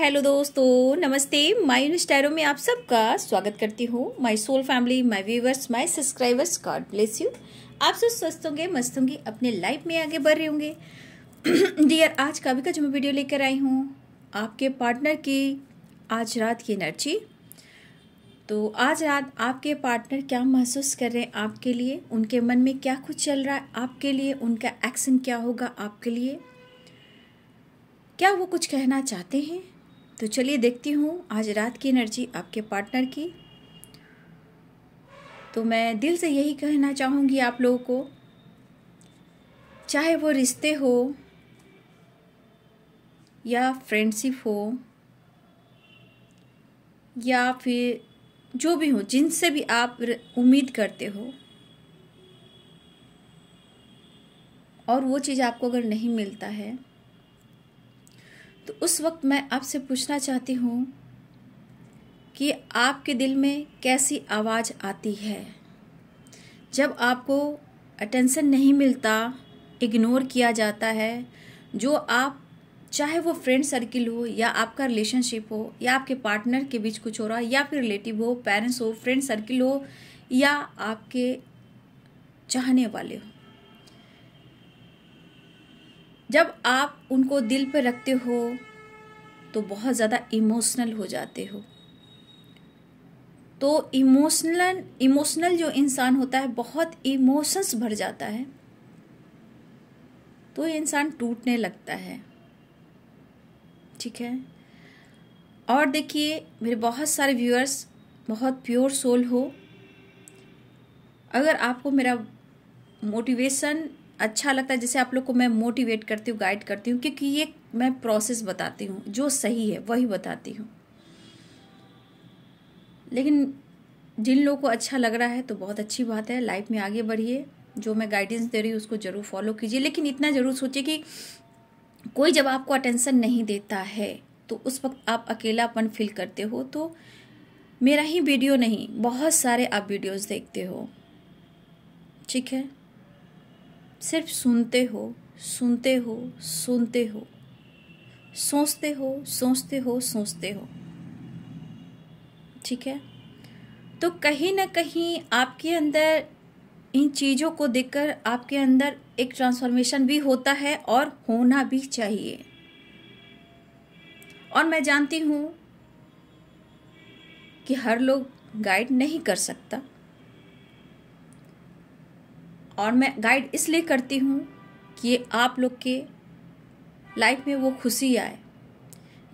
hello दोस्तों नमस्ते my स्टैरो में आप सबका स्वागत करती हूँ my soul family my viewers my subscribers God bless you आप सब स्वस्थ होंगे मस्त होंगे अपने लाइफ में आगे बढ़ रहे होंगे डियर आज भी का जो मैं वीडियो लेकर आई हूँ आपके पार्टनर की आज रात की एनर्जी तो आज रात आपके पार्टनर क्या महसूस कर रहे हैं आपके लिए उनके मन में क्या कुछ चल रहा है आपके लिए उनका एक्शन क्या होगा आपके लिए क्या वो कुछ कहना चाहते हैं तो चलिए देखती हूँ आज रात की एनर्जी आपके पार्टनर की तो मैं दिल से यही कहना चाहूँगी आप लोगों को चाहे वो रिश्ते हो या फ्रेंडशिप हो या फिर जो भी हो जिनसे भी आप उम्मीद करते हो और वो चीज़ आपको अगर नहीं मिलता है तो उस वक्त मैं आपसे पूछना चाहती हूँ कि आपके दिल में कैसी आवाज़ आती है जब आपको अटेंसन नहीं मिलता इग्नोर किया जाता है जो आप चाहे वो फ्रेंड सर्किल हो या आपका रिलेशनशिप हो या आपके पार्टनर के बीच कुछ हो रहा है या फिर रिलेटिव हो पेरेंट्स हो फ्रेंड सर्किल हो या आपके चाहने वाले हो जब आप उनको दिल पर रखते हो तो बहुत ज़्यादा इमोशनल हो जाते हो तो इमोशनल इमोशनल जो इंसान होता है बहुत इमोशंस भर जाता है तो इंसान टूटने लगता है ठीक है और देखिए मेरे बहुत सारे व्यूअर्स बहुत प्योर सोल हो अगर आपको मेरा मोटिवेशन अच्छा लगता है जैसे आप लोग को मैं मोटिवेट करती हूँ गाइड करती हूँ क्योंकि ये मैं प्रोसेस बताती हूँ जो सही है वही बताती हूँ लेकिन जिन लोगों को अच्छा लग रहा है तो बहुत अच्छी बात है लाइफ में आगे बढ़िए जो मैं गाइडेंस दे रही हूँ उसको ज़रूर फॉलो कीजिए लेकिन इतना ज़रूर सोचिए कि कोई जब आपको अटेंशन नहीं देता है तो उस वक्त आप अकेलापन फील करते हो तो मेरा ही वीडियो नहीं बहुत सारे आप वीडियोस देखते हो ठीक है सिर्फ सुनते हो सुनते हो सुनते हो सोचते हो सोचते हो सोचते हो ठीक है तो कहीं ना कहीं आपके अंदर इन चीज़ों को देखकर आपके अंदर एक ट्रांसफॉर्मेशन भी होता है और होना भी चाहिए और मैं जानती हूँ कि हर लोग गाइड नहीं कर सकता और मैं गाइड इसलिए करती हूँ कि आप लोग के लाइफ में वो खुशी आए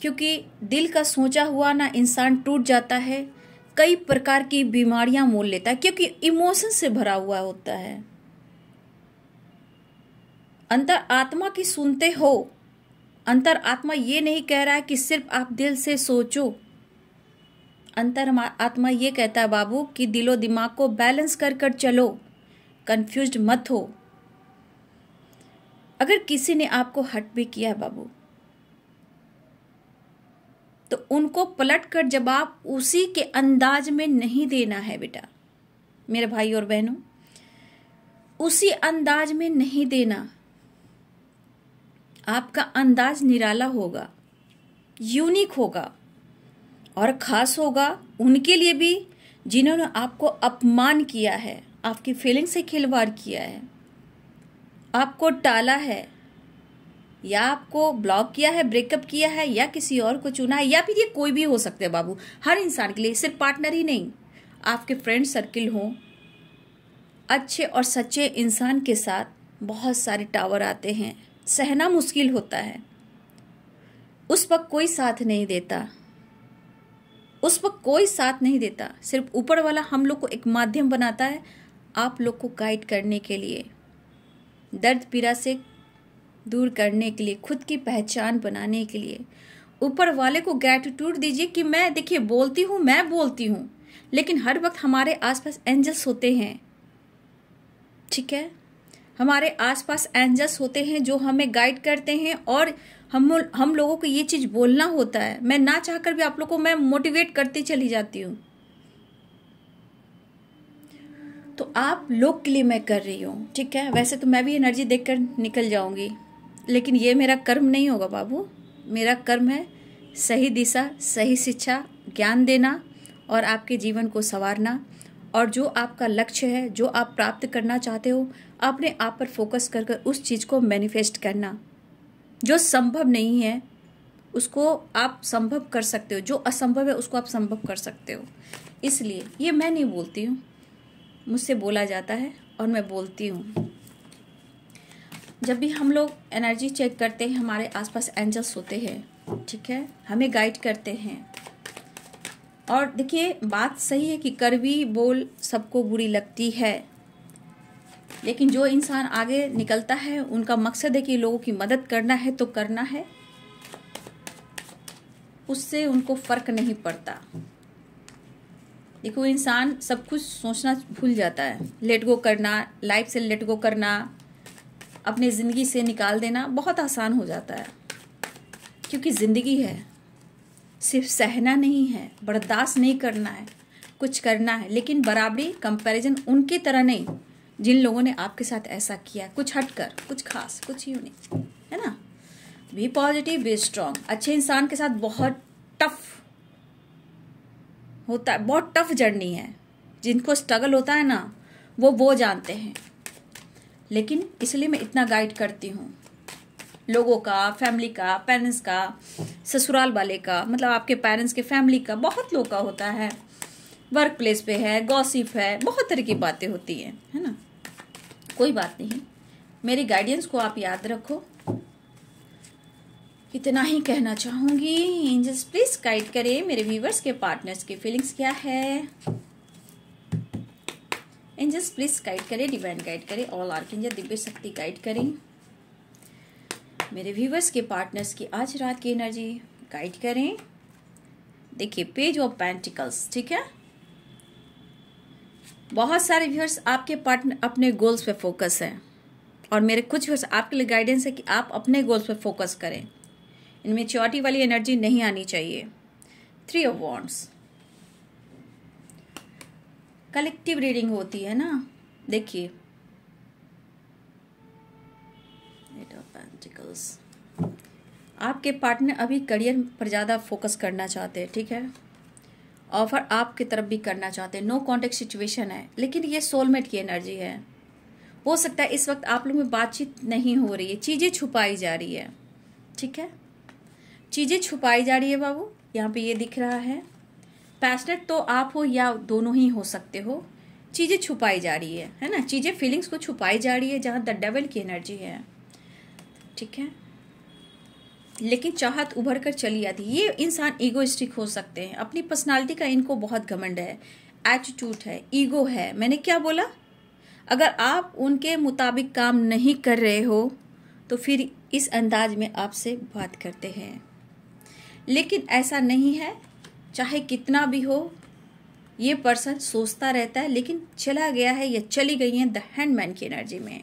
क्योंकि दिल का सोचा हुआ ना इंसान टूट जाता है कई प्रकार की बीमारियां मोल लेता है क्योंकि इमोशन से भरा हुआ होता है अंतर आत्मा की सुनते हो अंतर आत्मा ये नहीं कह रहा है कि सिर्फ आप दिल से सोचो अंतर आत्मा ये कहता है बाबू कि दिलो दिमाग को बैलेंस कर कर चलो कंफ्यूज मत हो अगर किसी ने आपको हट भी किया है बाबू तो उनको पलट कर जवाब उसी के अंदाज में नहीं देना है बेटा मेरे भाई और बहनों उसी अंदाज में नहीं देना आपका अंदाज निराला होगा यूनिक होगा और ख़ास होगा उनके लिए भी जिन्होंने आपको अपमान किया है आपकी फीलिंग से खिलवाड़ किया है आपको टाला है या आपको ब्लॉक किया है ब्रेकअप किया है या किसी और को चुना है या फिर ये कोई भी हो सकते हैं बाबू हर इंसान के लिए सिर्फ पार्टनर ही नहीं आपके फ्रेंड सर्किल हो अच्छे और सच्चे इंसान के साथ बहुत सारे टावर आते हैं सहना मुश्किल होता है उस वक्त कोई साथ नहीं देता उस वक्त कोई साथ नहीं देता सिर्फ ऊपर वाला हम लोग को एक माध्यम बनाता है आप लोग को गाइड करने के लिए दर्द पीड़ा से दूर करने के लिए खुद की पहचान बनाने के लिए ऊपर वाले को ग्रैटिट्यूड दीजिए कि मैं देखिए बोलती हूँ मैं बोलती हूँ लेकिन हर वक्त हमारे आसपास एंजल्स होते हैं ठीक है हमारे आसपास एंजल्स होते हैं जो हमें गाइड करते हैं और हम हम लोगों को ये चीज़ बोलना होता है मैं ना चाहकर भी आप लोग को मैं मोटिवेट करती चली जाती हूँ तो आप लोग के लिए मैं कर रही हूँ ठीक है वैसे तो मैं भी एनर्जी देख कर निकल जाऊँगी लेकिन ये मेरा कर्म नहीं होगा बाबू मेरा कर्म है सही दिशा सही शिक्षा ज्ञान देना और आपके जीवन को संवारना और जो आपका लक्ष्य है जो आप प्राप्त करना चाहते हो अपने आप पर फोकस कर कर उस चीज़ को मैनिफेस्ट करना जो संभव नहीं है उसको आप संभव कर सकते हो जो असंभव है उसको आप संभव कर सकते हो इसलिए ये मैं नहीं बोलती हूँ मुझसे बोला जाता है और मैं बोलती हूँ जब भी हम लोग एनर्जी चेक करते हैं हमारे आसपास एंजल्स होते हैं ठीक है हमें गाइड करते हैं और देखिए बात सही है कि करवी बोल सबको बुरी लगती है लेकिन जो इंसान आगे निकलता है उनका मकसद है कि लोगों की मदद करना है तो करना है उससे उनको फ़र्क नहीं पड़ता देखो इंसान सब कुछ सोचना भूल जाता है लेट गो करना लाइफ से लेट गो करना अपनी ज़िंदगी से निकाल देना बहुत आसान हो जाता है क्योंकि ज़िंदगी है सिर्फ सहना नहीं है बर्दाश्त नहीं करना है कुछ करना है लेकिन बराबरी कंपैरिजन उनकी तरह नहीं जिन लोगों ने आपके साथ ऐसा किया कुछ हट कर कुछ खास कुछ नहीं है ना बी पॉजिटिव बी स्ट्रांग अच्छे इंसान के साथ बहुत टफ होता है बहुत टफ जर्नी है जिनको स्ट्रगल होता है ना वो वो जानते हैं लेकिन इसलिए मैं इतना गाइड करती हूँ लोगों का फैमिली का पेरेंट्स का ससुराल वाले का मतलब आपके पेरेंट्स के फैमिली का बहुत लोग का होता है वर्क प्लेस पे है गॉसिप है बहुत तरह की बातें होती हैं है ना कोई बात नहीं मेरी गाइडेंस को आप याद रखो इतना ही कहना चाहूंगी एंजल्स प्लीज़ गाइड करें मेरे व्यूवर्स के पार्टनर्स की फीलिंग्स क्या है एंजल्स प्लीज़ गाइड करें डिवाइन गाइड करें ऑल आर एंजल दिव्य शक्ति गाइड करें मेरे व्यूवर्स के पार्टनर्स की आज रात की एनर्जी गाइड करें देखिए पेज ऑफ पेंटिकल्स ठीक है बहुत सारे व्यूअर्स आपके पार्टनर अपने गोल्स पे फोकस हैं और मेरे कुछ व्यूअर्स आपके लिए गाइडेंस है कि आप अपने गोल्स पे फोकस करें इनमें वाली एनर्जी नहीं आनी चाहिए three of wands collective reading होती है ना देखिए आपके पार्टनर अभी करियर पर ज़्यादा फोकस करना चाहते हैं ठीक है ऑफर आपकी तरफ भी करना चाहते हैं नो कॉन्टेक्ट सिचुएशन है लेकिन ये सोलमेट की एनर्जी है हो सकता है इस वक्त आप लोग में बातचीत नहीं हो रही है चीज़ें छुपाई जा रही है ठीक है चीज़ें छुपाई जा रही है बाबू यहाँ पे ये दिख रहा है पैशनेट तो आप हो या दोनों ही हो सकते हो चीज़ें छुपाई जा रही है है ना चीज़ें फीलिंग्स को छुपाई जा रही है जहाँ द डेवल की एनर्जी है ठीक है लेकिन चाहत उभर कर चली आती ये इंसान ईगोइस्टिक हो सकते हैं अपनी पर्सनालिटी का इनको बहुत घमंड है एटीट्यूड है ईगो है मैंने क्या बोला अगर आप उनके मुताबिक काम नहीं कर रहे हो तो फिर इस अंदाज में आपसे बात करते हैं लेकिन ऐसा नहीं है चाहे कितना भी हो ये पर्सन सोचता रहता है लेकिन चला गया है या चली गई है द हैंडमैन की एनर्जी में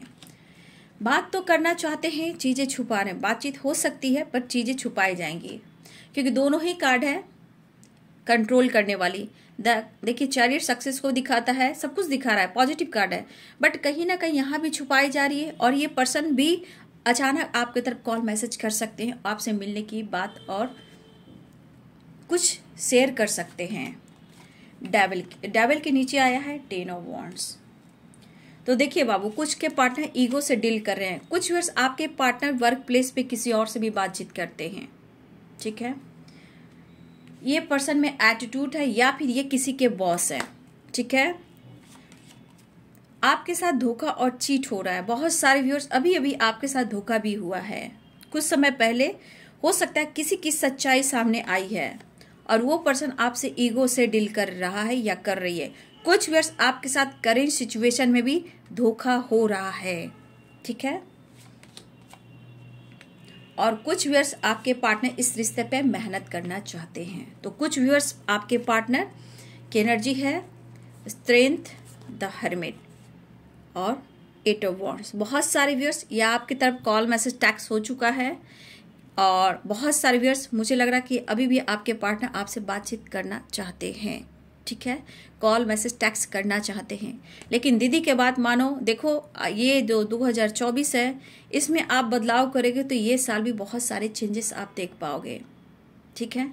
बात तो करना चाहते हैं चीज़ें छुपा रहे हैं बातचीत हो सकती है पर चीज़ें छुपाई जाएंगी क्योंकि दोनों ही कार्ड है कंट्रोल करने वाली द देखिए चैरियर सक्सेस को दिखाता है सब कुछ दिखा रहा है पॉजिटिव कार्ड है बट कहीं ना कहीं यहाँ भी छुपाई जा रही है और ये पर्सन भी अचानक आपके तरफ कॉल मैसेज कर सकते हैं आपसे मिलने की बात और कुछ शेयर कर सकते हैं डेवल डेवल के नीचे आया है टेन ऑफ वॉन्ट्स तो देखिए बाबू कुछ के पार्टनर ईगो से डील कर रहे हैं कुछ वर्ष आपके पार्टनर वर्क प्लेस पे किसी और से भी बातचीत करते हैं ठीक है ये पर्सन में एटीट्यूड है या फिर ये किसी के बॉस है ठीक है आपके साथ धोखा और चीट हो रहा है बहुत सारे व्यूअर्स अभी अभी आपके साथ धोखा भी हुआ है कुछ समय पहले हो सकता है किसी की सच्चाई सामने आई है और वो पर्सन आपसे ईगो से डील कर रहा है या कर रही है कुछ व्यर्स आपके साथ करेंट सिचुएशन में भी धोखा हो रहा है ठीक है और कुछ व्यर्स आपके पार्टनर इस रिश्ते पे मेहनत करना चाहते हैं तो कुछ व्यूअर्स आपके पार्टनर की एनर्जी है स्ट्रेंथ द हर्मिट और एट ऑफ वॉन्ट्स बहुत सारे व्यूअर्स या आपकी तरफ कॉल मैसेज टैक्स हो चुका है और बहुत सारे व्यर्स मुझे लग रहा कि अभी भी आपके पार्टनर आपसे बातचीत करना चाहते हैं ठीक है कॉल मैसेज टैक्स करना चाहते हैं लेकिन दीदी के बात मानो देखो ये जो 2024 है इसमें आप बदलाव करेंगे तो ये साल भी बहुत सारे चेंजेस आप देख पाओगे ठीक है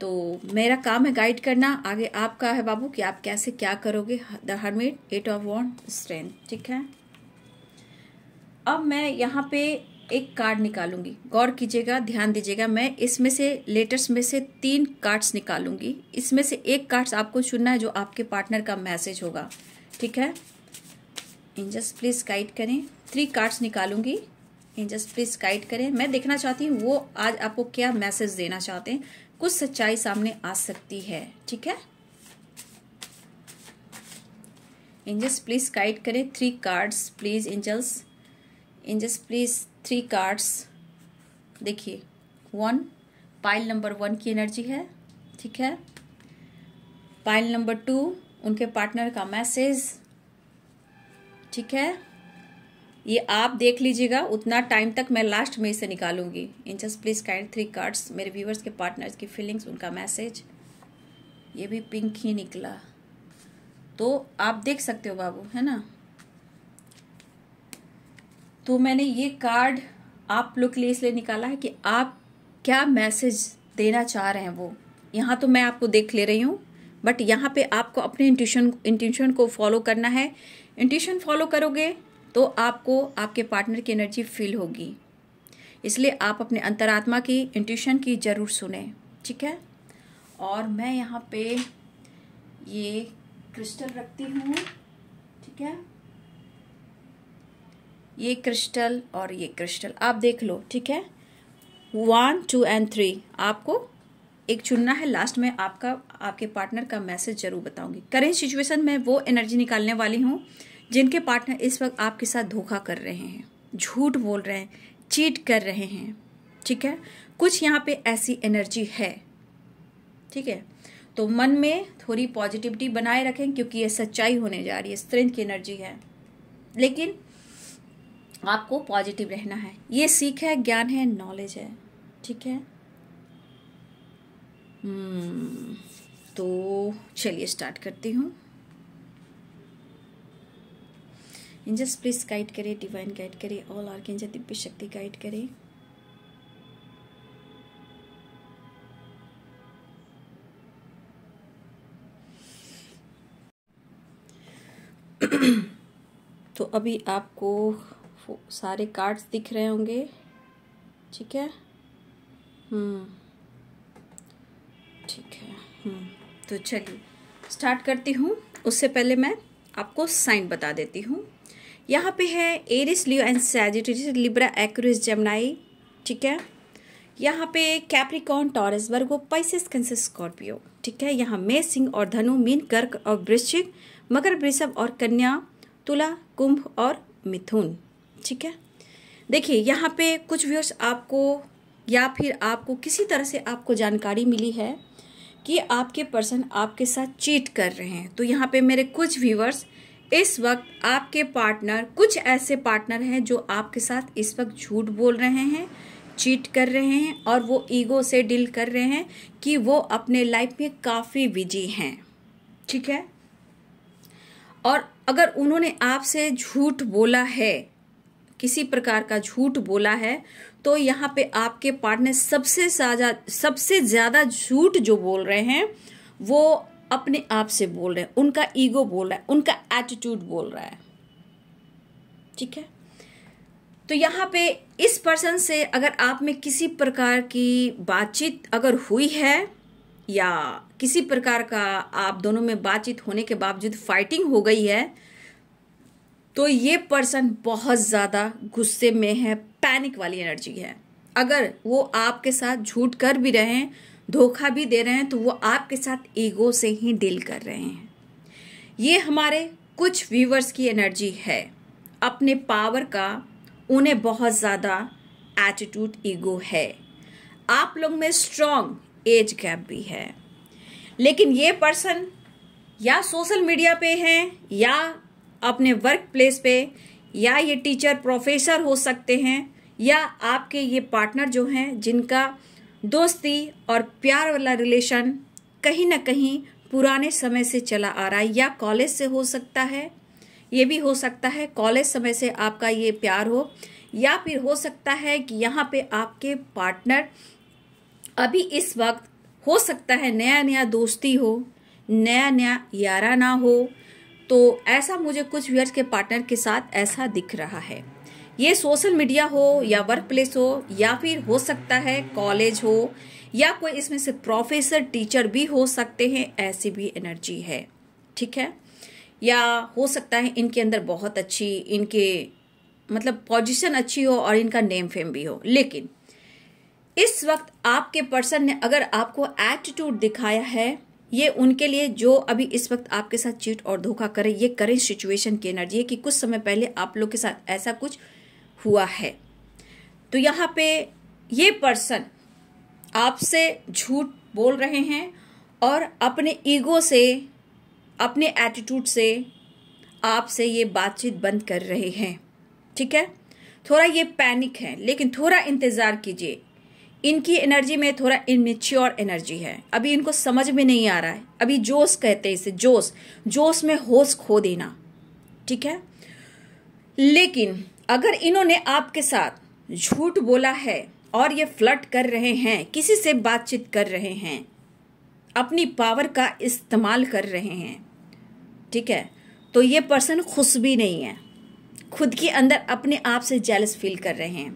तो मेरा काम है गाइड करना आगे आपका है बाबू कि आप कैसे क्या करोगे the hermit eight of wand strength ठीक है अब मैं यहाँ पे एक कार्ड निकालूंगी गौर कीजिएगा ध्यान दीजिएगा मैं इसमें से लेटर्स में से तीन कार्ड्स निकालूंगी इसमें से एक कार्ड्स आपको चुनना है जो आपके पार्टनर का मैसेज होगा ठीक है इंजस प्लीज़ गाइड करें थ्री कार्ड्स निकालूंगी इंजस प्लीज़ गाइड करें मैं देखना चाहती हूँ वो आज आपको क्या मैसेज देना चाहते हैं कुछ सच्चाई सामने आ सकती है ठीक है इंजस प्लीज़ गाइड करें three cards please angels angels please three cards देखिए वन पाइल नंबर वन की एनर्जी है ठीक है पाइल नंबर टू उनके पार्टनर का मैसेज ठीक है ये आप देख लीजिएगा उतना टाइम तक मैं लास्ट में इसे निकालूंगी angels please guide three cards मेरे व्यूवर्स के पार्टनर्स की फीलिंग्स उनका मैसेज ये भी पिंक ही निकला तो आप देख सकते हो बाबू है ना तो मैंने ये कार्ड आप लोग के लिए इसलिए निकाला है कि आप क्या मैसेज देना चाह रहे हैं वो यहाँ तो मैं आपको देख ले रही हूँ बट यहाँ पे आपको अपने इंट्यूशन इंट्यूशन को फॉलो करना है इंट्यूशन फॉलो करोगे तो आपको आपके पार्टनर की एनर्जी फील होगी इसलिए आप अपने अंतरात्मा की इंट्यूशन की ज़रूर सुने ठीक है और मैं यहाँ पे ये क्रिस्टल रखती हूँ ठीक है ये क्रिस्टल और ये क्रिस्टल आप देख लो ठीक है वन टू एंड थ्री आपको एक चुनना है लास्ट में आपका आपके पार्टनर का मैसेज जरूर बताऊंगी करेंट सिचुएशन में वो एनर्जी निकालने वाली हूँ जिनके पार्टनर इस वक्त आपके साथ धोखा कर रहे हैं झूठ बोल रहे हैं चीट कर रहे हैं ठीक है कुछ यहाँ पे ऐसी एनर्जी है ठीक है तो मन में थोड़ी पॉजिटिविटी बनाए रखें क्योंकि ये सच्चाई होने जा रही है स्ट्रेंथ की एनर्जी है लेकिन आपको पॉजिटिव रहना है ये सीख है ज्ञान है नॉलेज है ठीक है हम्म, तो चलिए स्टार्ट करती हूँ इंजस प्लीज गाइड करे डिवाइन गाइड करे ऑल आर के दिव्य शक्ति गाइड करे तो अभी आपको सारे कार्ड्स दिख रहे होंगे ठीक है हम्म ठीक है हम्म तो चलिए स्टार्ट करती हूँ उससे पहले मैं आपको साइन बता देती हूँ यहाँ पे है Aries Leo and Sagittarius Libra Aquarius Gemini ठीक है यहाँ पे Capricorn Taurus Virgo Pisces Cancer Scorpio ठीक है यहाँ मे सिंह और धनु मीन कर्क और वृश्चिक मकर वृषभ और कन्या तुला कुंभ और मिथुन ठीक है देखिए यहाँ पे कुछ व्यूअर्स आपको या फिर आपको किसी तरह से आपको जानकारी मिली है कि आपके पर्सन आपके साथ चीट कर रहे हैं तो यहाँ पे मेरे कुछ व्यूअर्स इस वक्त आपके पार्टनर कुछ ऐसे पार्टनर हैं जो आपके साथ इस वक्त झूठ बोल रहे हैं चीट कर रहे हैं और वो ईगो से डील कर रहे हैं कि वो अपने लाइफ में काफ़ी बिजी हैं ठीक है और अगर उन्होंने आपसे झूठ बोला है किसी प्रकार का झूठ बोला है तो यहाँ पे आपके पार्टनर सबसे साझा सबसे ज़्यादा झूठ जो बोल रहे हैं वो अपने आप से बोल रहे हैं उनका ईगो बोल रहा है उनका एटीट्यूड बोल रहा है ठीक है तो यहाँ पे इस पर्सन से अगर आप में किसी प्रकार की बातचीत अगर हुई है या किसी प्रकार का आप दोनों में बातचीत होने के बावजूद फाइटिंग हो गई है तो ये पर्सन बहुत ज़्यादा गुस्से में है पैनिक वाली एनर्जी है अगर वो आपके साथ झूठ कर भी रहे हैं धोखा भी दे रहे हैं तो वो आपके साथ ईगो से ही डील कर रहे हैं ये हमारे कुछ व्यूवर्स की एनर्जी है अपने पावर का उन्हें बहुत ज़्यादा एटीट्यूड ईगो है आप लोग में स्ट्रॉन्ग एज गैप भी है लेकिन ये पर्सन या सोशल मीडिया पे हैं या अपने वर्क प्लेस पे या ये टीचर प्रोफेसर हो सकते हैं या आपके ये पार्टनर जो हैं जिनका दोस्ती और प्यार वाला रिलेशन कहीं ना कहीं पुराने समय से चला आ रहा है या कॉलेज से हो सकता है ये भी हो सकता है कॉलेज समय से आपका ये प्यार हो या फिर हो सकता है कि यहाँ पे आपके पार्टनर अभी इस वक्त हो सकता है नया नया दोस्ती हो नया नया यारा ना हो तो ऐसा मुझे कुछ व्यर्स के पार्टनर के साथ ऐसा दिख रहा है ये सोशल मीडिया हो या वर्क प्लेस हो या फिर हो सकता है कॉलेज हो या कोई इसमें से प्रोफेसर टीचर भी हो सकते हैं ऐसी भी एनर्जी है ठीक है या हो सकता है इनके अंदर बहुत अच्छी इनके मतलब पोजीशन अच्छी हो और इनका नेम फेम भी हो लेकिन इस वक्त आपके पर्सन ने अगर आपको एटीट्यूड दिखाया है ये उनके लिए जो अभी इस वक्त आपके साथ चीट और धोखा करे ये करेंट सिचुएशन की एनर्जी है कि कुछ समय पहले आप लोग के साथ ऐसा कुछ हुआ है तो यहाँ पे ये पर्सन आपसे झूठ बोल रहे हैं और अपने ईगो से अपने एटीट्यूड से आपसे ये बातचीत बंद कर रहे हैं ठीक है थोड़ा ये पैनिक है लेकिन थोड़ा इंतज़ार कीजिए इनकी एनर्जी में थोड़ा इनमेच्योर एनर्जी है अभी इनको समझ में नहीं आ रहा है अभी जोश कहते हैं इसे जोश जोश में होश खो देना ठीक है लेकिन अगर इन्होंने आपके साथ झूठ बोला है और ये फ्लट कर रहे हैं किसी से बातचीत कर रहे हैं अपनी पावर का इस्तेमाल कर रहे हैं ठीक है तो ये पर्सन खुश भी नहीं है खुद के अंदर अपने आप से जेलस फील कर रहे हैं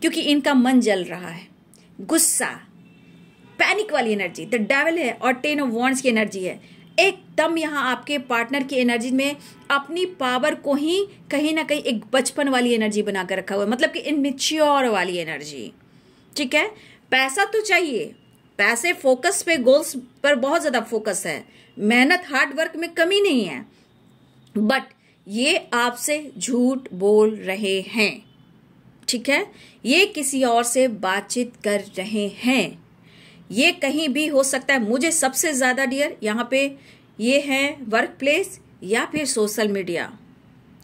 क्योंकि इनका मन जल रहा है गुस्सा पैनिक वाली एनर्जी द डेवल है और टेन ऑफ वॉन्ट्स की एनर्जी है एकदम यहाँ आपके पार्टनर की एनर्जी में अपनी पावर को ही कहीं ना कहीं एक बचपन वाली एनर्जी बनाकर रखा हुआ है मतलब कि इनमेच्योर वाली एनर्जी ठीक है पैसा तो चाहिए पैसे फोकस पे गोल्स पर बहुत ज़्यादा फोकस है मेहनत हार्ड वर्क में कमी नहीं है बट ये आपसे झूठ बोल रहे हैं ठीक है ये किसी और से बातचीत कर रहे हैं ये कहीं भी हो सकता है मुझे सबसे ज़्यादा डियर यहाँ पे ये है वर्क प्लेस या फिर सोशल मीडिया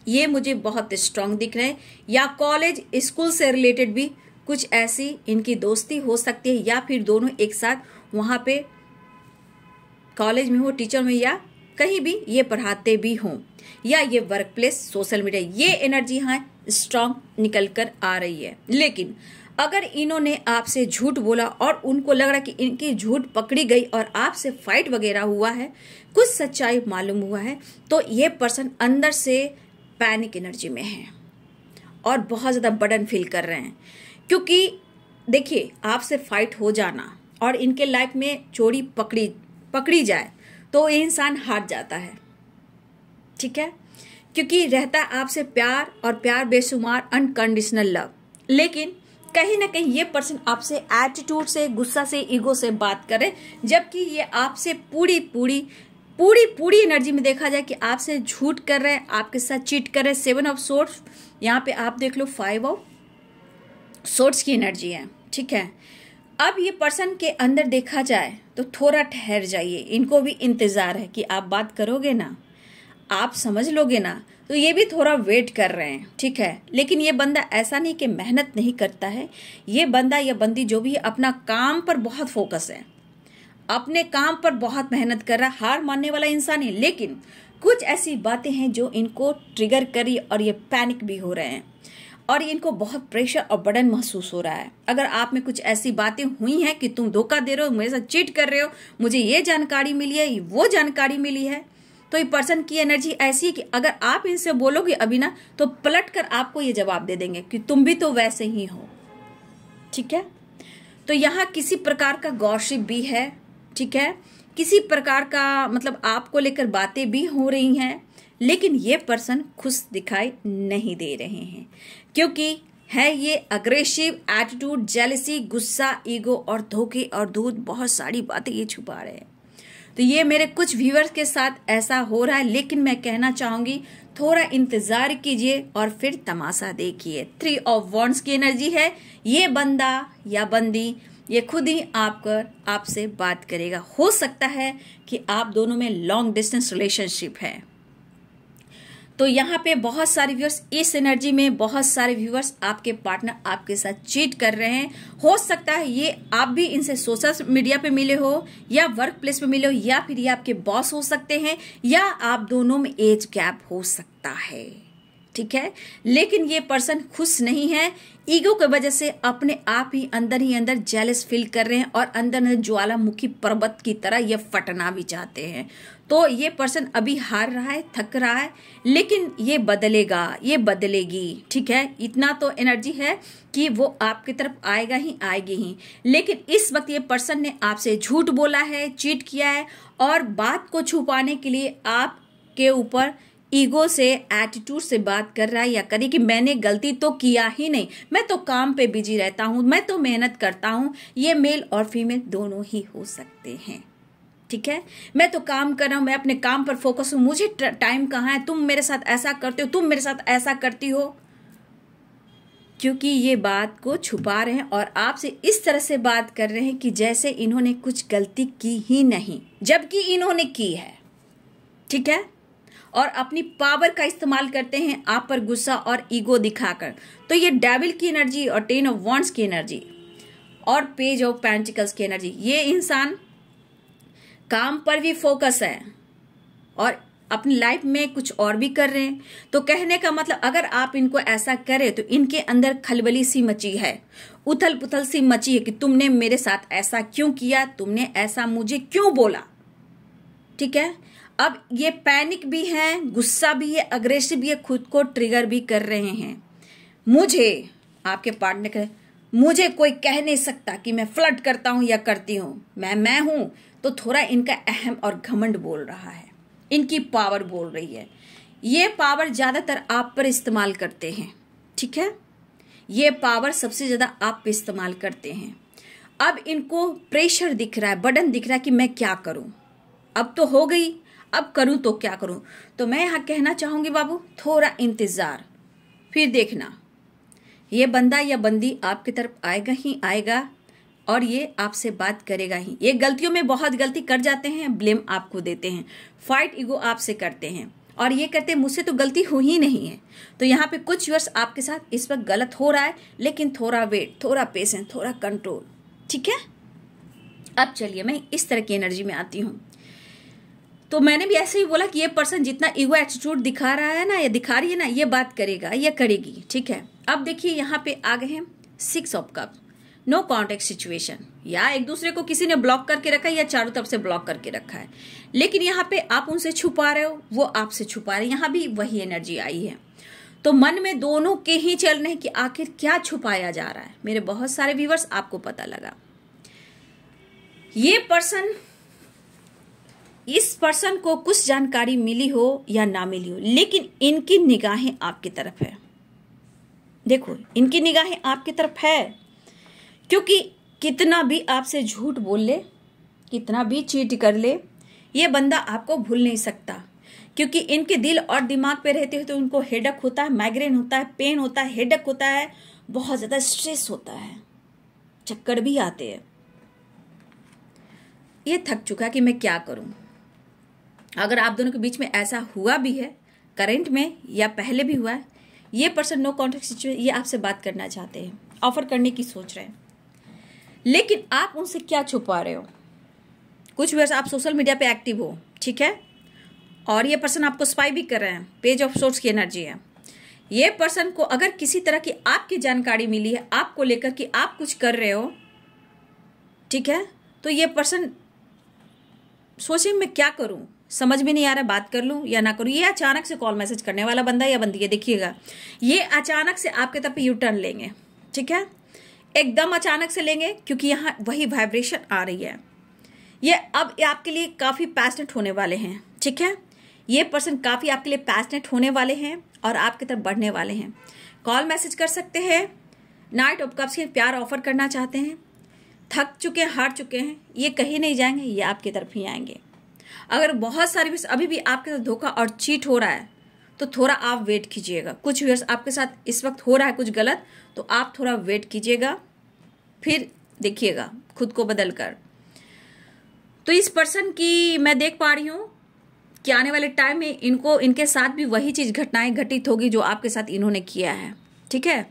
ये मुझे बहुत स्ट्रांग दिख रहे हैं या कॉलेज स्कूल से रिलेटेड भी कुछ ऐसी इनकी दोस्ती हो सकती है या फिर दोनों एक साथ वहां पे कॉलेज में हो टीचर में या कहीं भी ये पढ़ाते भी हों या ये वर्क प्लेस सोशल मीडिया ये एनर्जी हाँ स्ट्रांग निकल कर आ रही है लेकिन अगर इन्होंने आपसे झूठ बोला और उनको लग रहा कि इनकी झूठ पकड़ी गई और आपसे फाइट वगैरह हुआ है कुछ सच्चाई मालूम हुआ है तो ये पर्सन अंदर से पैनिक एनर्जी में है और बहुत ज़्यादा बर्डन फील कर रहे हैं क्योंकि देखिए आपसे फाइट हो जाना और इनके लाइफ में चोरी पकड़ी पकड़ी जाए तो ये इंसान हार जाता है ठीक है क्योंकि रहता आपसे प्यार और प्यार बेशुमार अनकंडीशनल लव लेकिन कहीं ना कहीं ये पर्सन आपसे एटीट्यूड से गुस्सा से ईगो से बात करे जबकि ये आपसे पूरी पूरी पूरी पूरी एनर्जी में देखा जाए कि आपसे झूठ कर रहे हैं आपके साथ चीट कर रहे हैं सेवन ऑफ सोर्ट्स यहाँ पे आप देख लो फाइव ऑफ सोर्ट्स की एनर्जी है ठीक है अब ये पर्सन के अंदर देखा जाए तो थोड़ा ठहर जाइए इनको भी इंतज़ार है कि आप बात करोगे ना आप समझ लोगे ना तो ये भी थोड़ा वेट कर रहे हैं ठीक है लेकिन ये बंदा ऐसा नहीं कि मेहनत नहीं करता है ये बंदा या बंदी जो भी अपना काम पर बहुत फोकस है अपने काम पर बहुत मेहनत कर रहा हार मानने वाला इंसान है लेकिन कुछ ऐसी बातें हैं जो इनको ट्रिगर करी और ये पैनिक भी हो रहे हैं और इनको बहुत प्रेशर और बर्डन महसूस हो रहा है अगर आप में कुछ ऐसी बातें हुई हैं कि तुम धोखा दे रहे हो मेरे साथ चीट कर रहे हो मुझे ये जानकारी मिली है वो जानकारी मिली है तो ये पर्सन की एनर्जी ऐसी है कि अगर आप इनसे बोलोगे अभी ना तो पलट कर आपको ये जवाब दे देंगे कि तुम भी तो वैसे ही हो ठीक है तो यहाँ किसी प्रकार का गौरशिप भी है ठीक है किसी प्रकार का मतलब आपको लेकर बातें भी हो रही हैं लेकिन ये पर्सन खुश दिखाई नहीं दे रहे हैं क्योंकि है ये अग्रेसिव एटीट्यूड जेलसी गुस्सा ईगो और धोखे और दूध बहुत सारी बातें ये छुपा रहे हैं तो ये मेरे कुछ व्यूअर्स के साथ ऐसा हो रहा है लेकिन मैं कहना चाहूंगी थोड़ा इंतज़ार कीजिए और फिर तमाशा देखिए थ्री ऑफ वॉन्ट्स की एनर्जी है ये बंदा या बंदी ये खुद ही आपको आपसे बात करेगा हो सकता है कि आप दोनों में लॉन्ग डिस्टेंस रिलेशनशिप है तो यहाँ पे बहुत सारे व्यूअर्स इस एनर्जी में बहुत सारे व्यूअर्स आपके पार्टनर आपके साथ चीट कर रहे हैं हो सकता है ये आप भी इनसे सोशल मीडिया पे मिले हो या वर्क प्लेस पे मिले हो या फिर ये आपके बॉस हो सकते हैं या आप दोनों में एज गैप हो सकता है ठीक है लेकिन ये पर्सन खुश नहीं है ईगो की वजह से अपने आप ही अंदर ही अंदर जेलस फील कर रहे हैं और अंदर अंदर ज्वालामुखी पर्वत की तरह ये फटना भी चाहते हैं तो ये पर्सन अभी हार रहा है थक रहा है लेकिन ये बदलेगा ये बदलेगी ठीक है इतना तो एनर्जी है कि वो आपकी तरफ आएगा ही आएगी ही लेकिन इस वक्त ये पर्सन ने आपसे झूठ बोला है चीट किया है और बात को छुपाने के लिए आप के ऊपर ईगो से एटीट्यूड से बात कर रहा है या करी कि मैंने गलती तो किया ही नहीं मैं तो काम पे बिजी रहता हूँ मैं तो मेहनत करता हूँ ये मेल और फीमेल दोनों ही हो सकते हैं ठीक है मैं तो काम कर रहा हूँ मैं अपने काम पर फोकस हूँ मुझे टाइम कहाँ है तुम मेरे साथ ऐसा करते हो तुम मेरे साथ ऐसा करती हो क्योंकि ये बात को छुपा रहे हैं और आपसे इस तरह से बात कर रहे हैं कि जैसे इन्होंने कुछ गलती की ही नहीं जबकि इन्होंने की है ठीक है और अपनी पावर का इस्तेमाल करते हैं आप पर गुस्सा और ईगो दिखाकर तो ये डेविल की एनर्जी और टेन ऑफ वॉन्ट्स की एनर्जी और पेज ऑफ पेंटिकल्स की एनर्जी ये इंसान काम पर भी फोकस है और अपनी लाइफ में कुछ और भी कर रहे हैं तो कहने का मतलब अगर आप इनको ऐसा करें तो इनके अंदर खलबली सी मची है उथल पुथल सी मची है कि तुमने मेरे साथ ऐसा क्यों किया तुमने ऐसा मुझे क्यों बोला ठीक है अब ये पैनिक भी हैं गुस्सा भी है अग्रेसिव भी है खुद को ट्रिगर भी कर रहे हैं मुझे आपके पार्टनर कह मुझे कोई कह नहीं सकता कि मैं फ्लड करता हूं या करती हूं मैं मैं हूं तो थोड़ा इनका अहम और घमंड बोल रहा है इनकी पावर बोल रही है ये पावर ज़्यादातर आप पर इस्तेमाल करते हैं ठीक है ये पावर सबसे ज़्यादा आप पे इस्तेमाल करते हैं अब इनको प्रेशर दिख रहा है बटन दिख रहा है कि मैं क्या करूं अब तो हो गई अब करूं तो क्या करूं तो मैं यहाँ कहना चाहूंगी बाबू थोड़ा इंतज़ार फिर देखना ये बंदा या बंदी आपकी तरफ आएगा ही आएगा और ये आपसे बात करेगा ही ये गलतियों में बहुत गलती कर जाते हैं ब्लेम आपको देते हैं फाइट ईगो आपसे करते हैं और ये कहते हैं मुझसे तो गलती हुई ही नहीं है तो यहाँ पे कुछ वर्ष आपके साथ इस वक्त गलत हो रहा है लेकिन थोड़ा वेट थोड़ा पेशेंस थोड़ा कंट्रोल ठीक है अब चलिए मैं इस तरह की एनर्जी में आती हूँ तो मैंने भी ऐसे ही बोला कि ये पर्सन जितना ईगो एटीट्यूड दिखा रहा है ना या दिखा रही है ना ये बात करेगा या करेगी ठीक है अब देखिए यहाँ पे आ गए हैं six of cup no contact situation या एक दूसरे को किसी ने ब्लॉक करके रखा है या चारों तरफ से ब्लॉक करके रखा है लेकिन यहाँ पे आप उनसे छुपा रहे हो वो आपसे छुपा रहे हैं यहाँ भी वही एनर्जी आई है तो मन में दोनों के ही चल रहे हैं कि आखिर क्या छुपाया जा रहा है मेरे बहुत सारे व्यूवर्स आपको पता लगा ये पर्सन इस पर्सन को कुछ जानकारी मिली हो या ना मिली हो लेकिन इनकी निगाहें आपकी तरफ है देखो इनकी निगाहें आपकी तरफ है क्योंकि कितना भी आपसे झूठ बोल ले कितना भी चीट कर ले ये बंदा आपको भूल नहीं सकता क्योंकि इनके दिल और दिमाग पे रहते हुए तो उनको हेडक होता है माइग्रेन होता है पेन होता है हेडक होता है बहुत ज़्यादा स्ट्रेस होता है चक्कर भी आते हैं ये थक चुका कि मैं क्या करूं अगर आप दोनों के बीच में ऐसा हुआ भी है करेंट में या पहले भी हुआ है ये पर्सन नो कॉन्टेक्ट सिचुएशन ये आपसे बात करना चाहते हैं ऑफर करने की सोच रहे हैं लेकिन आप उनसे क्या छुपा रहे हो कुछ वर्ष आप सोशल मीडिया पे एक्टिव हो ठीक है और ये पर्सन आपको स्पाई भी कर रहे हैं पेज ऑफ सोर्स की एनर्जी है ये पर्सन को अगर किसी तरह की आपकी जानकारी मिली है आपको लेकर कि आप कुछ कर रहे हो ठीक है तो ये पर्सन सोचे मैं क्या करूं समझ में नहीं आ रहा बात कर लूँ या ना करूँ ये अचानक से कॉल मैसेज करने वाला बंदा या बंदी है देखिएगा ये अचानक से आपके तरफ यू टर्न लेंगे ठीक है एकदम अचानक से लेंगे क्योंकि यहाँ वही वाइब्रेशन आ रही है ये अब आपके लिए काफ़ी पैसनेट होने वाले हैं ठीक है ये पर्सन काफ़ी आपके लिए पैसनेट होने वाले हैं और आपकी तरफ बढ़ने वाले हैं कॉल मैसेज कर सकते हैं नाइट ऑफ कप्स के प्यार ऑफर करना चाहते हैं थक चुके हार चुके हैं ये कहीं नहीं जाएंगे ये आपकी तरफ ही आएंगे अगर बहुत सारे व्यूअर्स अभी भी आपके साथ धोखा और चीट हो रहा है तो थोड़ा आप वेट कीजिएगा कुछ व्यूअर्स आपके साथ इस वक्त हो रहा है कुछ गलत तो आप थोड़ा वेट कीजिएगा फिर देखिएगा खुद को बदल कर तो इस पर्सन की मैं देख पा रही हूँ कि आने वाले टाइम में इनको इनके साथ भी वही चीज़ घटनाएं घटित होगी जो आपके साथ इन्होंने किया है ठीक है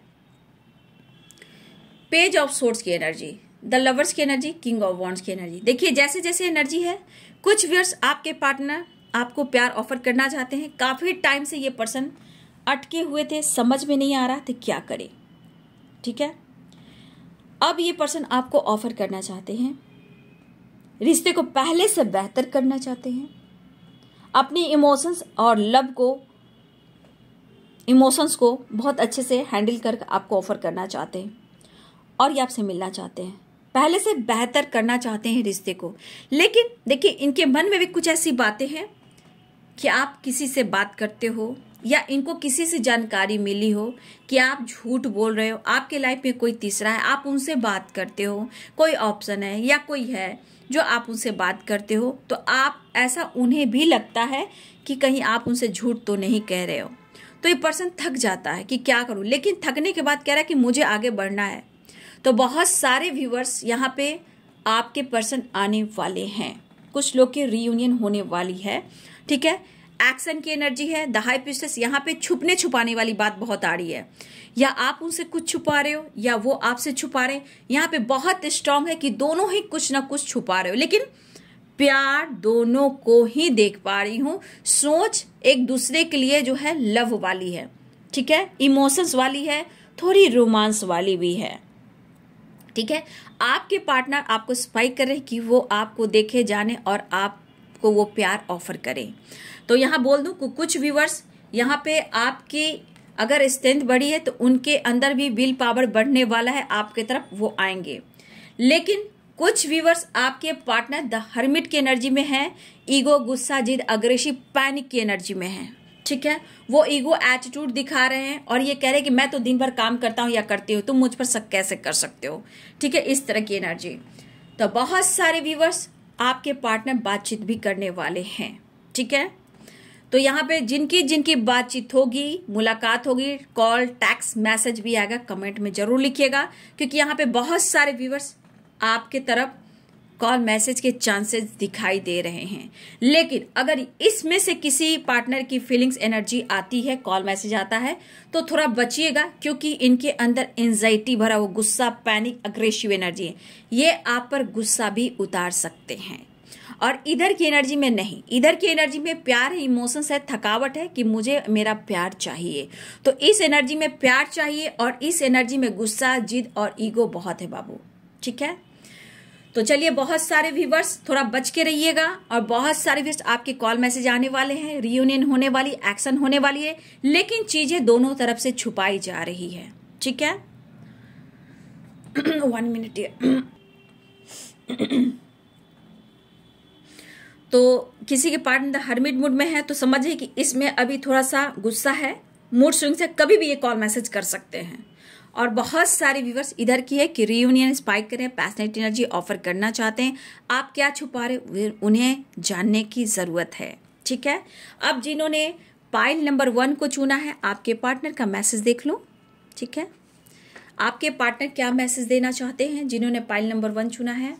पेज ऑफ सोर्स की एनर्जी द लवर्स की एनर्जी किंग ऑफ वॉन्ड्स की एनर्जी देखिए जैसे जैसे एनर्जी है कुछ व्यर्स आपके पार्टनर आपको प्यार ऑफर करना चाहते हैं काफ़ी टाइम से ये पर्सन अटके हुए थे समझ में नहीं आ रहा था क्या करें ठीक है अब ये पर्सन आपको ऑफर करना चाहते हैं रिश्ते को पहले से बेहतर करना चाहते हैं अपने इमोशंस और लव को इमोशंस को बहुत अच्छे से हैंडल कर आपको ऑफर करना चाहते हैं और ये आपसे मिलना चाहते हैं पहले से बेहतर करना चाहते हैं रिश्ते को लेकिन देखिए इनके मन में भी कुछ ऐसी बातें हैं कि आप किसी से बात करते हो या इनको किसी से जानकारी मिली हो कि आप झूठ बोल रहे हो आपके लाइफ में कोई तीसरा है आप उनसे बात करते हो कोई ऑप्शन है या कोई है जो आप उनसे बात करते हो तो आप ऐसा उन्हें भी लगता है कि कहीं आप उनसे झूठ तो नहीं कह रहे हो तो ये पर्सन थक जाता है कि क्या करूं लेकिन थकने के बाद कह रहा है कि मुझे आगे बढ़ना है तो बहुत सारे व्यूअर्स यहाँ पे आपके पर्सन आने वाले हैं कुछ लोग के रीयूनियन होने वाली है ठीक है एक्शन की एनर्जी है दहाई हाई पिस्टस यहाँ पे छुपने छुपाने वाली बात बहुत आ रही है या आप उनसे कुछ छुपा रहे हो या वो आपसे छुपा रहे हैं यहाँ पे बहुत स्ट्रांग है कि दोनों ही कुछ ना कुछ छुपा रहे हो लेकिन प्यार दोनों को ही देख पा रही हूँ सोच एक दूसरे के लिए जो है लव वाली है ठीक है इमोशंस वाली है थोड़ी रोमांस वाली भी है ठीक है आपके पार्टनर आपको स्पाइक करें कि वो आपको देखे जाने और आपको वो प्यार ऑफर करें तो यहाँ बोल दूँ कुछ व्यूवर्स यहाँ पे आपकी अगर स्ट्रेंथ बढ़ी है तो उनके अंदर भी विल पावर बढ़ने वाला है आपके तरफ वो आएंगे लेकिन कुछ व्यूवर्स आपके पार्टनर द हर्मिट की एनर्जी में हैं ईगो गुस्सा जिद अग्रेसिव पैनिक की एनर्जी में हैं ठीक है वो ईगो एटीट्यूड दिखा रहे हैं और ये कह रहे हैं कि मैं तो दिन भर काम करता हूँ या करती हूँ तुम मुझ पर सक, कैसे कर सकते हो ठीक है इस तरह की एनर्जी तो बहुत सारे व्यूवर्स आपके पार्टनर बातचीत भी करने वाले हैं ठीक है तो यहाँ पे जिनकी जिनकी बातचीत होगी मुलाकात होगी कॉल टैक्स मैसेज भी आएगा कमेंट में जरूर लिखिएगा क्योंकि यहाँ पे बहुत सारे व्यूवर्स आपके तरफ कॉल मैसेज के चांसेस दिखाई दे रहे हैं लेकिन अगर इसमें से किसी पार्टनर की फीलिंग्स एनर्जी आती है कॉल मैसेज आता है तो थोड़ा बचिएगा क्योंकि इनके अंदर एंजाइटी भरा हुआ गुस्सा पैनिक अग्रेसिव एनर्जी है ये आप पर गुस्सा भी उतार सकते हैं और इधर की एनर्जी में नहीं इधर की एनर्जी में प्यार है इमोशंस है थकावट है कि मुझे मेरा प्यार चाहिए तो इस एनर्जी में प्यार चाहिए और इस एनर्जी में गुस्सा जिद और ईगो बहुत है बाबू ठीक है तो चलिए बहुत सारे व्यूवर्स थोड़ा बच के रहिएगा और बहुत सारे व्यूवर्स आपके कॉल मैसेज आने वाले हैं रियूनियन होने वाली एक्शन होने वाली है लेकिन चीजें दोनों तरफ से छुपाई जा रही है ठीक है वन मिनट तो किसी के पार्टनर हरमिट मूड में है तो समझिए कि इसमें अभी थोड़ा सा गुस्सा है मूड स्विंग से कभी भी ये कॉल मैसेज कर सकते हैं और बहुत सारे व्यूवर्स इधर की है कि रियूनियन स्पाइक करें पैसनेट एनर्जी ऑफर करना चाहते हैं आप क्या छुपा रहे उन्हें जानने की ज़रूरत है ठीक है अब जिन्होंने पाइल नंबर वन को चुना है आपके पार्टनर का मैसेज देख लो ठीक है आपके पार्टनर क्या मैसेज देना चाहते हैं जिन्होंने पाइल नंबर वन चुना है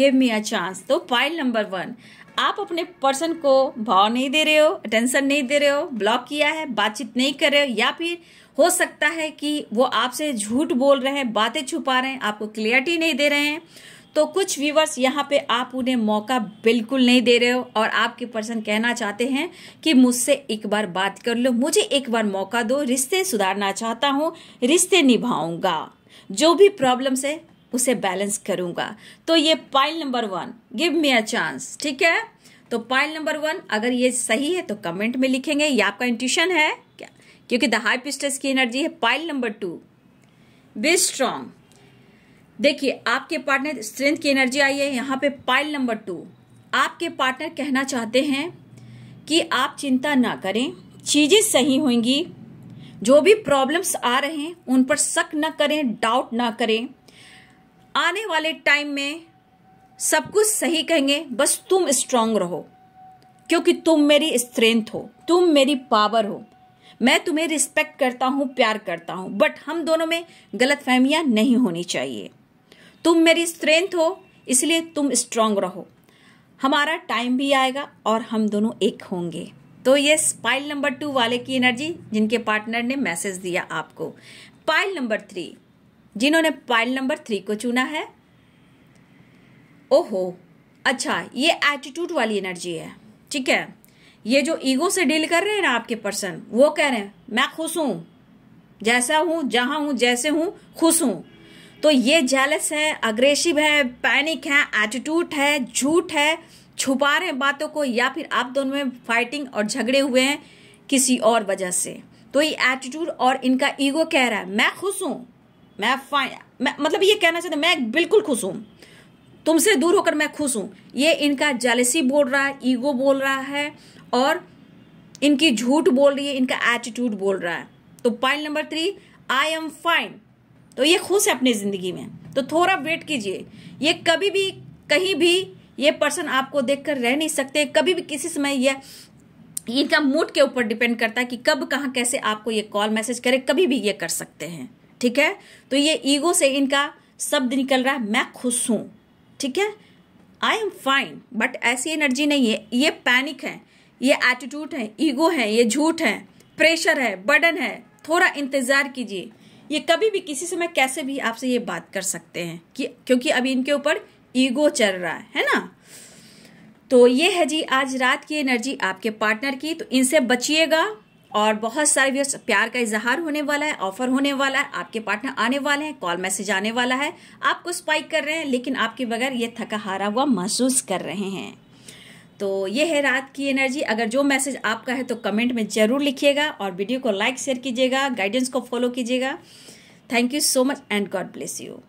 गिव मी अ चांस तो पाइल नंबर वन आप अपने पर्सन को भाव नहीं दे रहे हो अटेंशन नहीं दे रहे हो ब्लॉक किया है बातचीत नहीं कर रहे हो या फिर हो सकता है कि वो आपसे झूठ बोल रहे हैं बातें छुपा रहे हैं आपको क्लियरिटी नहीं दे रहे हैं तो कुछ व्यूवर्स यहाँ पे आप उन्हें मौका बिल्कुल नहीं दे रहे हो और आपके पर्सन कहना चाहते हैं कि मुझसे एक बार बात कर लो मुझे एक बार मौका दो रिश्ते सुधारना चाहता हूँ रिश्ते निभाऊंगा जो भी प्रॉब्लम्स है उसे बैलेंस करूंगा तो ये pile number one give me a chance ठीक है तो पाइल नंबर वन अगर ये सही है तो कमेंट में लिखेंगे ये आपका इंट्यूशन है क्योंकि द हाई पिस्टस की एनर्जी है pile number two be strong देखिए आपके पार्टनर स्ट्रेंथ की एनर्जी आई है यहाँ पे पाइल नंबर टू आपके पार्टनर कहना चाहते हैं कि आप चिंता ना करें चीजें सही होंगी जो भी प्रॉब्लम्स आ रहे हैं उन पर शक ना करें डाउट ना करें आने वाले टाइम में सब कुछ सही कहेंगे बस तुम स्ट्रांग रहो क्योंकि तुम मेरी स्ट्रेंथ हो तुम मेरी पावर हो मैं तुम्हें रिस्पेक्ट करता हूँ प्यार करता हूँ बट हम दोनों में गलत फहमियाँ नहीं होनी चाहिए तुम मेरी स्ट्रेंथ हो इसलिए तुम स्ट्रांग रहो हमारा टाइम भी आएगा और हम दोनों एक होंगे तो ये पाइल नंबर टू वाले की एनर्जी जिनके पार्टनर ने मैसेज दिया आपको पाइल नंबर थ्री जिन्होंने पाइल नंबर थ्री को चुना है ओहो अच्छा ये एटीट्यूड वाली एनर्जी है ठीक है ये जो ईगो से डील कर रहे हैं ना आपके पर्सन वो कह रहे हैं मैं खुश हूं जैसा हूं जहां हूं जैसे हूं खुश हूं तो ये जेलस है अग्रेसिव है पैनिक है एटीट्यूड है झूठ है छुपा रहे हैं बातों को या फिर आप दोनों में फाइटिंग और झगड़े हुए हैं किसी और वजह से तो ये एटीट्यूड और इनका ईगो कह रहा है मैं खुश हूं मैं फाइन मैं मतलब ये कहना चाहता मैं बिल्कुल खुश हूं तुमसे दूर होकर मैं खुश हूं ये इनका जेलसी बोल रहा है ईगो बोल रहा है और इनकी झूठ बोल रही है इनका एटीट्यूड बोल रहा है तो point number three I am fine तो ये खुश है अपनी ज़िंदगी में तो थोड़ा वेट कीजिए ये कभी भी कहीं भी ये पर्सन आपको देखकर रह नहीं सकते कभी भी किसी समय यह इनका मूड के ऊपर डिपेंड करता है कि कब कहाँ कैसे आपको ये कॉल मैसेज करे कभी भी ये कर सकते हैं ठीक है तो ये ईगो से इनका शब्द निकल रहा है मैं खुश हूं ठीक है आई एम फाइन बट ऐसी एनर्जी नहीं है ये पैनिक है ये एटीट्यूड है ईगो है ये झूठ है प्रेशर है बर्डन है थोड़ा इंतज़ार कीजिए ये कभी भी किसी समय कैसे भी आपसे ये बात कर सकते हैं कि क्योंकि अभी इनके ऊपर ईगो चल रहा है है ना तो ये है जी आज रात की एनर्जी आपके पार्टनर की तो इनसे बचिएगा और बहुत सारे प्यार का इजहार होने वाला है ऑफर होने वाला है आपके पार्टनर आने वाले हैं कॉल मैसेज आने वाला है आपको स्पाइक कर रहे हैं लेकिन आपके बगैर ये थका हारा हुआ महसूस कर रहे हैं तो ये है रात की एनर्जी अगर जो मैसेज आपका है तो कमेंट में ज़रूर लिखिएगा और वीडियो को लाइक शेयर कीजिएगा गाइडेंस को फॉलो कीजिएगा thank you so much and God bless you